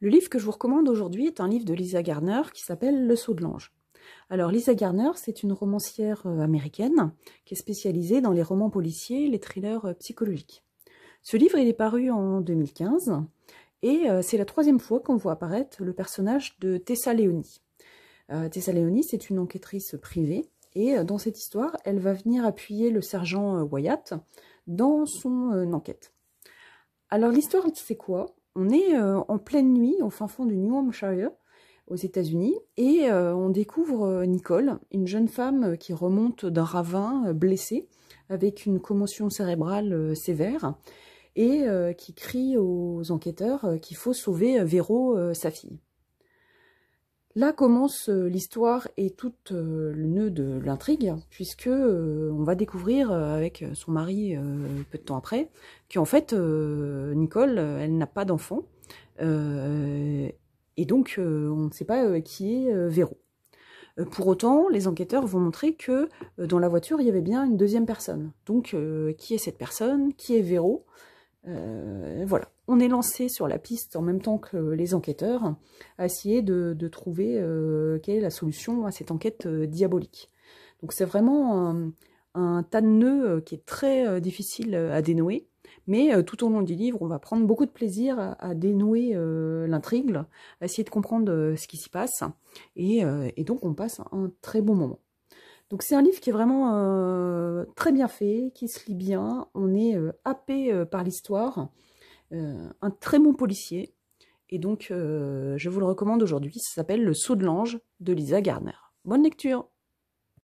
Le livre que je vous recommande aujourd'hui est un livre de Lisa Garner qui s'appelle Le Saut de l'Ange. Alors Lisa Garner, c'est une romancière euh, américaine qui est spécialisée dans les romans policiers les thrillers euh, psychologiques. Ce livre, il est paru en 2015 et euh, c'est la troisième fois qu'on voit apparaître le personnage de Tessa Leoni. Tessa Leoni, c'est une enquêtrice privée et dans cette histoire, elle va venir appuyer le sergent Wyatt dans son enquête. Alors l'histoire, c'est quoi on est euh, en pleine nuit, au fin fond du New Hampshire, aux États-Unis, et euh, on découvre euh, Nicole, une jeune femme qui remonte d'un ravin blessée, avec une commotion cérébrale sévère, et qui crie aux enquêteurs qu'il faut sauver Véro, sa fille. Là commence euh, l'histoire et tout euh, le nœud de l'intrigue, hein, puisque euh, on va découvrir avec son mari peu de temps après qu'en fait Nicole, elle n'a pas d'enfant, et donc on ne sait pas qui est Véro. Pour autant, les enquêteurs vont montrer que dans la voiture, il y avait bien une deuxième personne. Donc, qui est cette personne Qui est Véro Voilà on est lancé sur la piste en même temps que les enquêteurs à essayer de, trouver euh, quelle est la solution à cette enquête euh, diabolique. Donc c'est vraiment un, tas de nœuds euh, qui est très difficile à dénouer, mais tout au long du livre, on va prendre beaucoup de plaisir à, dénouer l'intrigue, à essayer de comprendre ce qui s'y passe, et, donc on passe un très bon moment. Donc c'est un livre qui est vraiment très bien fait, qui se lit bien, on est happé par l'histoire, euh, un très bon policier. Et donc, euh, je vous le recommande aujourd'hui. Ça s'appelle Le Saut de l'Ange de Lisa Garner. Bonne lecture